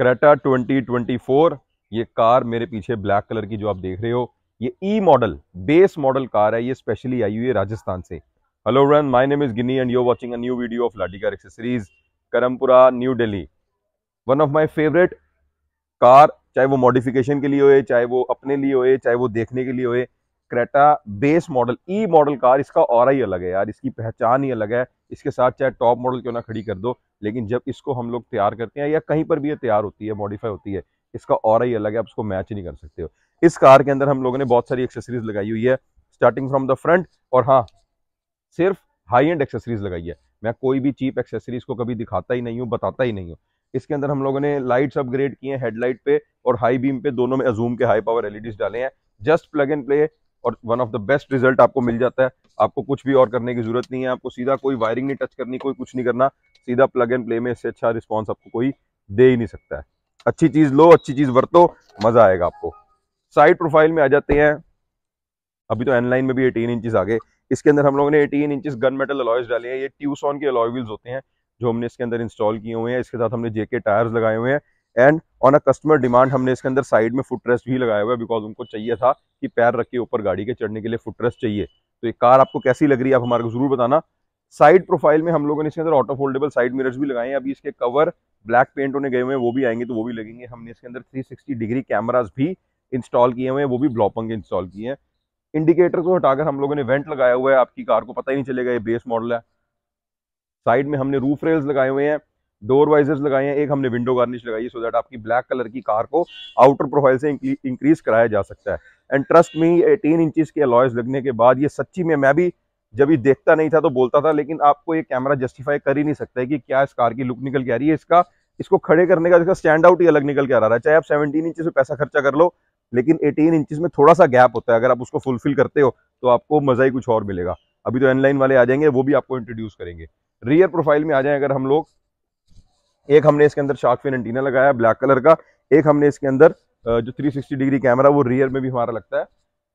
Creta 2024 ये car मेरे पीछे ब्लैक कलर की जो आप देख रहे हो ये E model base model car है ये स्पेशली आई हुई है राजस्थान से हेलो रन my name is Ginni and you watching a new video of Ladi car accessories Karampura new Delhi one of my favourite car चाहे वो मॉडिफिकेशन के लिए होए चाहे वो अपने लिए होए चाहे वो देखने के लिए होए Creta base model E model car इसका और ही अलग है यार इसकी पहचान ही अलग है इसके साथ चाहे टॉप मॉडल क्यों ना खड़ी कर दो लेकिन जब इसको हम लोग तैयार करते हैं या कहीं पर भी ये तैयार होती है मॉडिफाई होती है इसका और ही अलग है आप उसको मैच नहीं कर सकते हो इस कार के अंदर हम लोगों ने बहुत सारी एक्सेसरीज लगाई हुई है स्टार्टिंग फ्रॉम द फ्रंट और हाँ सिर्फ हाई एंड एक्सेसरीज लगाई है मैं कोई भी चीप एक्सेसरीज को कभी दिखाता ही नहीं हूँ बताता ही नहीं हूँ इसके अंदर हम लोगों ने लाइट्स अपग्रेड किए हैं हेडलाइट पे और हाई बीम पे दोनों में अजूम के हाई पावर एलईडीज डाले हैं जस्ट प्लग एंड प्ले और one of the best result आपको मिल जाता है आपको कुछ भी और करने की जरूरत नहीं है आपको सीधा कोई वायरिंग नहीं टच करनी कोई कुछ नहीं करना सीधा प्लग एंड प्ले में इससे अच्छा रिस्पॉन्स आपको कोई दे ही नहीं सकता है अच्छी चीज़ लो अच्छी चीज़ वरतो मज़ा आएगा आपको साइड प्रोफाइल में आ जाते हैं अभी तो एन लाइन में भी एटीन इंचज आ गए इसके अंदर हम लोगों ने eighteen inches gun metal alloys डाले हैं ये ट्यूसॉन के अलॉय व्हील्स होते हैं जो हमने इसके अंदर इंस्टॉल किए हुए हैं इसके साथ हमने जेके टायर्स लगाए हुए हैं and on a customer demand हमने इसके अंदर साइड में फुट रेस्ट भी लगाया हुआ है बिकॉज उनको चाहिए था कि पैर रख के ऊपर गाड़ी के चढ़ने के लिए फुट रेस्ट चाहिए तो ये कार आपको कैसी लग रही है आप हमारे को जरूर बताना साइड प्रोफाइल में हम लोगों ने इसके अंदर ऑटो फोल्डेबल साइड मिरर्स भी लगाए हैं अभी इसके कवर ब्लैक पेंट होने गए हुए हैं वो भी आएंगे तो वो भी लगेंगे हमने इसके अंदर 360 डिग्री कैमराज भी इंस्टॉल किए हुए हैं वो भी ब्लॉपंग इंस्टॉल किए हैं इंडिकेटर को हटाकर हम लोगों ने वेंट लगाया हुआ है आपकी कार को पता ही नहीं चलेगा ये बेस मॉडल है साइड में हमने रूफ रेल्स लगाए हुए हैं डोर वाइजर्स लगाए हैं एक हमने विंडो गार्निश लगाई है सो दैट आपकी ब्लैक कलर की कार को आउटर प्रोफाइल से इंक्रीज कराया जा सकता है and trust me eighteen inches के अलॉयज लगने के बाद ये सच्ची में मैं भी जब ये देखता नहीं था तो बोलता था लेकिन आपको ये कैमरा जस्टिफाई कर ही नहीं सकता है कि क्या इस कार की लुक निकल के आ रही है इसका इसको खड़े करने का इसका स्टैंड आउट ही अलग निकल के आ रहा है चाहे आप सेवनटीन इंचज में पैसा खर्चा कर लो लेकिन एटीन इंचज में थोड़ा सा गैप होता है अगर आप उसको फुलफिल करते हो तो आपको मज़ा ही कुछ और मिलेगा अभी तो एनलाइन वाले आ जाएंगे वो भी आपको इंट्रोड्यूस करेंगे रियर प्रोफाइल में आ जाए अगर हम लोग एक हमने इसके अंदर शार्क फिन एंटीना लगाया ब्लैक कलर का एक हमने इसके अंदर जो 360 डिग्री कैमरा वो रियर में भी हमारा लगता है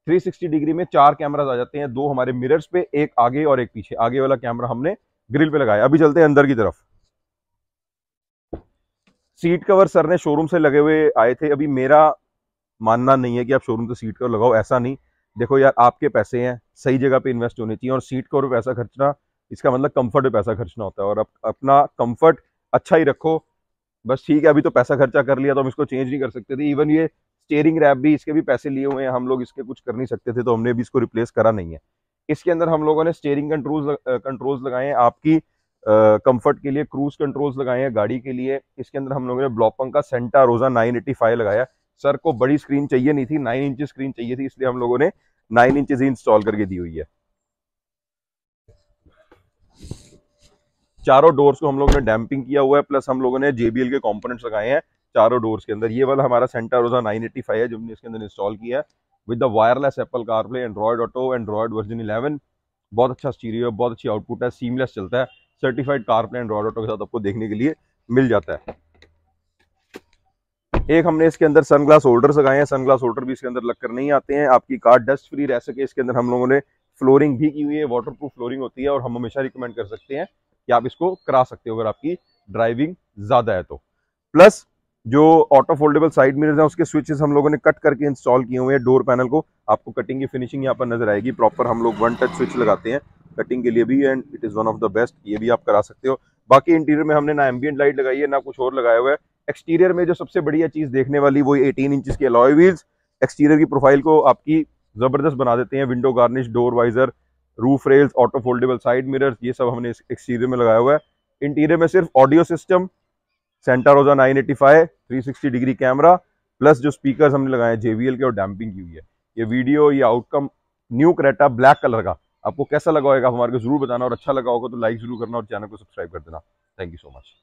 360 डिग्री में चार कैमराज आ जाते हैं दो हमारे मिरर्स पे एक आगे और एक पीछे आगे वाला कैमरा हमने ग्रिल पे लगाया अभी चलते हैं अंदर की तरफ सीट कवर सर ने शोरूम से लगे हुए आए थे अभी मेरा मानना नहीं है कि आप शोरूम से सीट कवर लगाओ ऐसा नहीं देखो यार आपके पैसे हैं सही जगह पे इन्वेस्ट होने चाहिए और सीट कवर पे पैसा खर्चना इसका मतलब कंफर्ट पे पैसा खर्चना होता है और अप, अपना कंफर्ट अच्छा ही रखो बस ठीक है अभी तो पैसा खर्चा कर लिया तो हम इसको चेंज नहीं कर सकते थे इवन ये स्टेयरिंग रैप भी इसके भी पैसे लिए हुए हैं हम लोग इसके कुछ कर नहीं सकते थे तो हमने भी इसको रिप्लेस करा नहीं है इसके अंदर हम लोगों ने स्टेयरिंग कंट्रोल कंट्रोल्स लगाए हैं आपकी कंफर्ट के लिए क्रूज कंट्रोल्स लगाए हैं गाड़ी के लिए इसके अंदर हम लोगों ने ब्लॉपंग का सेंटा रोजा नाइन लगाया सर को बड़ी स्क्रीन चाहिए नहीं थी नाइन इंच स्क्रीन चाहिए थी इसलिए हम लोगों ने नाइन इंचज ही इंस्टॉल करके दी हुई है चारों डोर्स को हम लोगों ने डैम्पिंग किया हुआ है प्लस हम लोगों ने जेबीएल के कंपोनेंट्स लगाए हैं चारों डोर्स के अंदर ये वाला हमारा सेंटर रोजा नाइन एटी फाइव है जो हमने इसके अंदर इंस्टॉल किया है with the wireless Apple CarPlay Android auto Android version eleven बहुत अच्छा स्टीरियो है बहुत अच्छी आउटपुट है सीमलेस चलता है सर्टिफाइड कारप्ले एंड्रॉयड ऑटो के साथ आपको देखने के लिए मिल जाता है एक हमने इसके अंदर सनग्लास होल्डर्स लगाए हैं सनग्लास होल्डर भी इसके अंदर लगकर नहीं आते हैं आपकी कार डस्ट फ्री रह सके इसके अंदर हम लोगों ने फ्लोरिंग भी की हुई है वाटर प्रूफ फ्लोरिंग होती है और हम हमेशा रिकमेंड कर सकते हैं कि आप इसको करा सकते हो अगर आपकी ड्राइविंग ज़्यादा है तो प्लस जो ऑटो फोल्डेबल साइड मिरर्स हैं उसके स्विचेस हम लोगों ने कट करके इंस्टॉल किए हुए हैं डोर पैनल को आपको कटिंग की फिनिशिंग यहाँ पर नजर आएगी प्रॉपर हम लोग वन टच स्विच लगाते हैं कटिंग के लिए भी and it is one of the best ये भी आप करा सकते हो बाकी इंटीरियर में हमने ना एम्बियंट लाइट लगाई है ना कुछ और लगाया हुआ है एक्सटीरियर में जो सबसे बढ़िया चीज़ देखने वाली वो एटीन इंचज़ के अलॉय व्हील्स एक्सटीरियर की प्रोफाइल को आपकी ज़बरदस्त बना देते हैं window garnish door visor roof rails auto foldable side mirrors ये सब हमने एक्सटीरियर में लगाया हुआ है इंटीरियर में सिर्फ audio system five three sixty degree camera plus जो स्पीकर हमने लगाए जेवीएल के और डैम्पिंग की हुई है ये वीडियो ये outcome new Creta black colour का आपको कैसा लगा होगा हमारे को जरूर बताना और अच्छा लगा होगा तो लाइक जरूर करना और चैनल को सब्सक्राइब कर देना थैंक यू सो मच